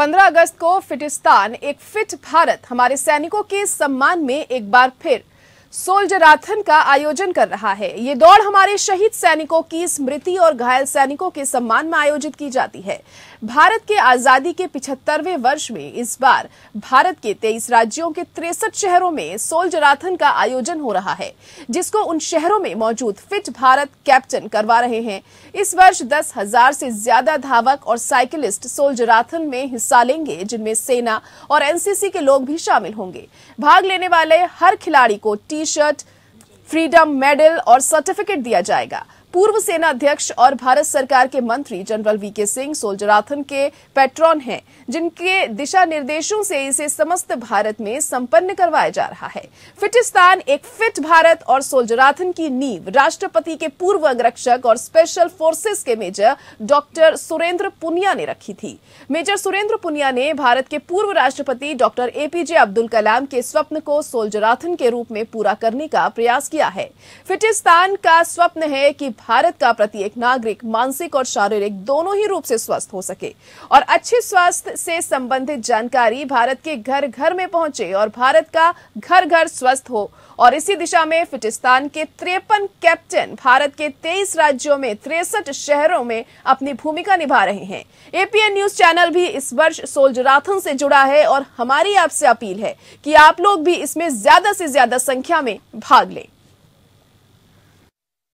15 अगस्त को फिटिस्तान एक फिट भारत हमारे सैनिकों के सम्मान में एक बार फिर सोल्जराथन का आयोजन कर रहा है ये दौड़ हमारे शहीद सैनिकों की स्मृति और घायल सैनिकों के सम्मान में आयोजित की जाती है भारत के आजादी के 75वें वर्ष में इस बार भारत के 23 राज्यों के तिरसठ शहरों में सोल्जराथन का आयोजन हो रहा है जिसको उन शहरों में मौजूद फिट भारत कैप्टन करवा रहे हैं इस वर्ष दस हजार से ज्यादा धावक और साइकिलिस्ट सोल्जराथन में हिस्सा लेंगे जिनमें सेना और एनसीसी के लोग भी शामिल होंगे भाग लेने वाले हर खिलाड़ी को team T shirt freedom medal और सर्टिफिकेट दिया जाएगा पूर्व सेना अध्यक्ष और भारत सरकार के मंत्री जनरल वी के सिंह सोल्जराथन के पेट्रॉन हैं जिनके दिशा निर्देशों से इसे समस्त भारत में संपन्न करवाया जा रहा है फिटिस्तान एक फिट भारत और सोल्जराथन की नींव राष्ट्रपति के पूर्व अंगरक्षक और स्पेशल फोर्सेस के मेजर डॉक्टर सुरेंद्र पुनिया ने रखी थी मेजर सुरेंद्र पुनिया ने भारत के पूर्व राष्ट्रपति डॉक्टर एपीजे अब्दुल कलाम के स्वप्न को सोल्जराथन के रूप में पूरा करने का प्रयास किया है फिटिस्तान का स्वप्न है कि भारत का प्रत्येक नागरिक मानसिक और शारीरिक दोनों ही रूप से स्वस्थ हो सके और अच्छे स्वास्थ्य से संबंधित जानकारी भारत के घर घर में पहुंचे और भारत का घर घर स्वस्थ हो और इसी दिशा में फिटिस्तान के तिरपन कैप्टन भारत के तेईस राज्यों में तिरसठ शहरों में अपनी भूमिका निभा रहे हैं एपीएन न्यूज चैनल भी इस वर्ष सोल्जराथन से जुड़ा है और हमारी आपसे अपील है कि आप लोग भी इसमें ज्यादा से ज्यादा संख्या में भाग लें